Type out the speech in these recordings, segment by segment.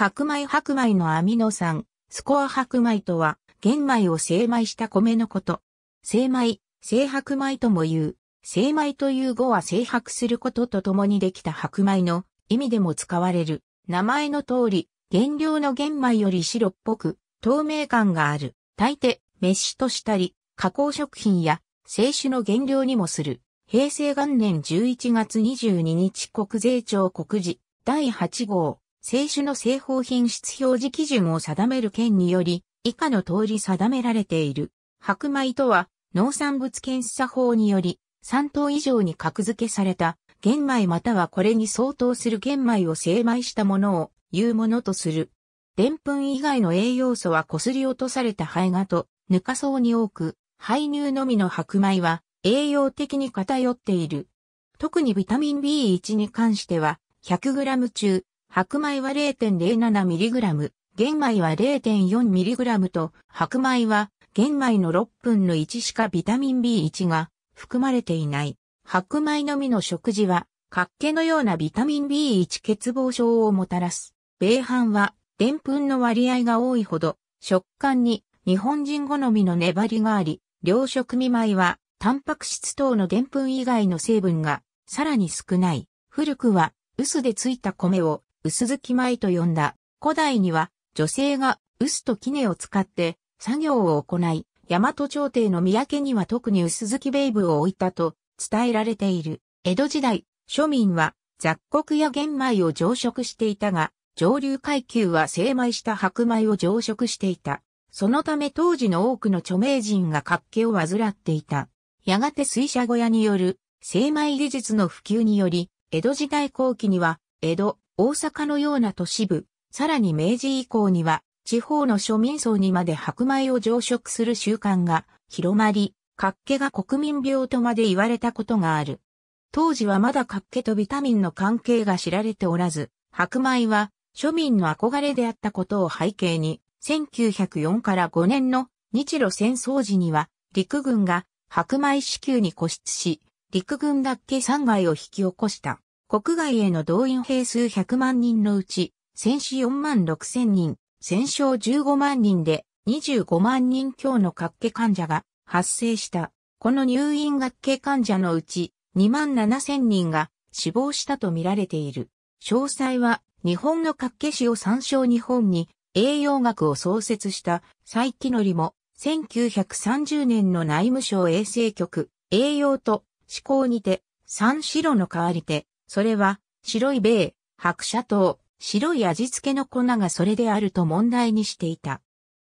白米白米のアミノ酸、スコア白米とは、玄米を精米した米のこと。精米、精白米とも言う。精米という語は精白することとともにできた白米の意味でも使われる。名前の通り、原料の玄米より白っぽく、透明感がある。大抵、て、飯としたり、加工食品や、清酒の原料にもする。平成元年11月22日国税庁告示第8号清酒の製法品質表示基準を定める件により、以下の通り定められている。白米とは、農産物検査法により、3等以上に格付けされた、玄米またはこれに相当する玄米を精米したものを、いうものとする。でんぷん以外の栄養素は擦り落とされた胚芽と、ぬか層に多く、胚乳のみの白米は、栄養的に偏っている。特にビタミン B1 に関しては、100g 中白米は 0.07mg、玄米は 0.4mg と、白米は玄米の6分の1しかビタミン B1 が含まれていない。白米のみの食事は、活気のようなビタミン B1 欠乏症をもたらす。米飯は、でんぷんの割合が多いほど、食感に日本人好みの粘りがあり、両食未米は、タンパク質等のでんぷん以外の成分が、さらに少ない。古くは、薄でついた米を薄月舞と呼んだ。古代には、女性が薄と絹を使って作業を行い、大和朝廷の三宅には特に薄月ベイブを置いたと伝えられている。江戸時代、庶民は雑穀や玄米を常食していたが、上流階級は精米した白米を常食していた。そのため当時の多くの著名人が活気を患っていた。やがて水車小屋による精米技術の普及により、江戸時代後期には、江戸、大阪のような都市部、さらに明治以降には、地方の庶民層にまで白米を常食する習慣が広まり、活気が国民病とまで言われたことがある。当時はまだ活気とビタミンの関係が知られておらず、白米は庶民の憧れであったことを背景に、1904から5年の日露戦争時には、陸軍が白米支給に固執し、陸軍だけ3害を引き起こした。国外への動員兵数100万人のうち、戦死4万6千人、戦傷15万人で25万人強の活気患者が発生した。この入院学系患者のうち2万7千人が死亡したと見られている。詳細は日本の活気史を参照日本に栄養学を創設した佐伯則も1930年の内務省衛生局栄養と思考にて三四郎の代わりてそれは、白い米、白砂糖、白い味付けの粉がそれであると問題にしていた。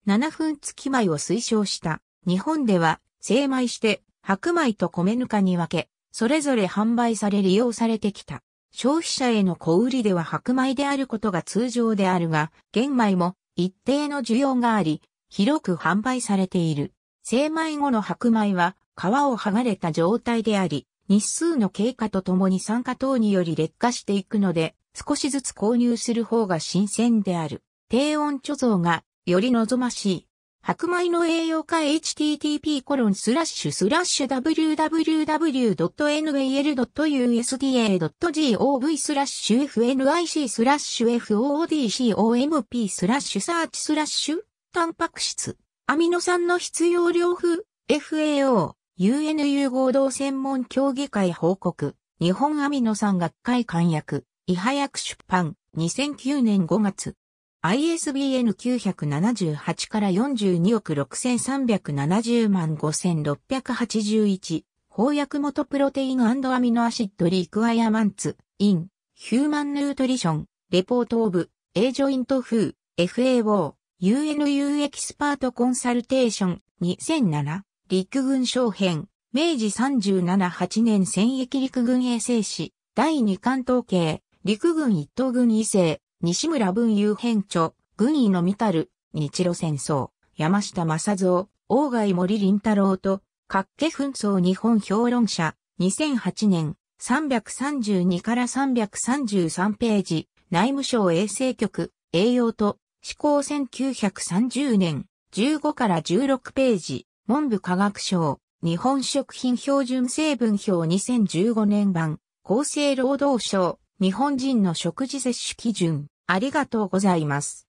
7分付き米を推奨した。日本では、精米して、白米と米ぬかに分け、それぞれ販売され利用されてきた。消費者への小売りでは白米であることが通常であるが、玄米も一定の需要があり、広く販売されている。精米後の白米は皮を剥がれた状態であり、日数の経過とともに酸化等により劣化していくので、少しずつ購入する方が新鮮である。低温貯蔵がより望ましい。白米の栄養価 http コロンスラッシュスラッシュ www.nal.usda.gov スラッシュ fnic スラッシュ foodcomp スラッシュサーチスラッシュタンパク質アミノ酸の必要量風 FAO UNU 合同専門協議会報告、日本アミノ酸学会刊約、はや役出版、2009年5月。ISBN 978から42億6370万5681、翻訳元プロテインアミノアシッドリークワイアマンツ、イン、ヒューマンヌートリション、レポートオブ、エージョイントフー、FAO、UNU エキスパートコンサルテーション、2007。陸軍将編、明治378年戦役陸軍衛生士、第2関統計、陸軍一等軍異性、西村文雄編著、軍医のみたる、日露戦争、山下正造、大貝森林太郎と、各家紛争日本評論者、2008年、332から333ページ、内務省衛生局、栄養と、施行1930年、15から16ページ。文部科学省、日本食品標準成分表2015年版、厚生労働省、日本人の食事摂取基準。ありがとうございます。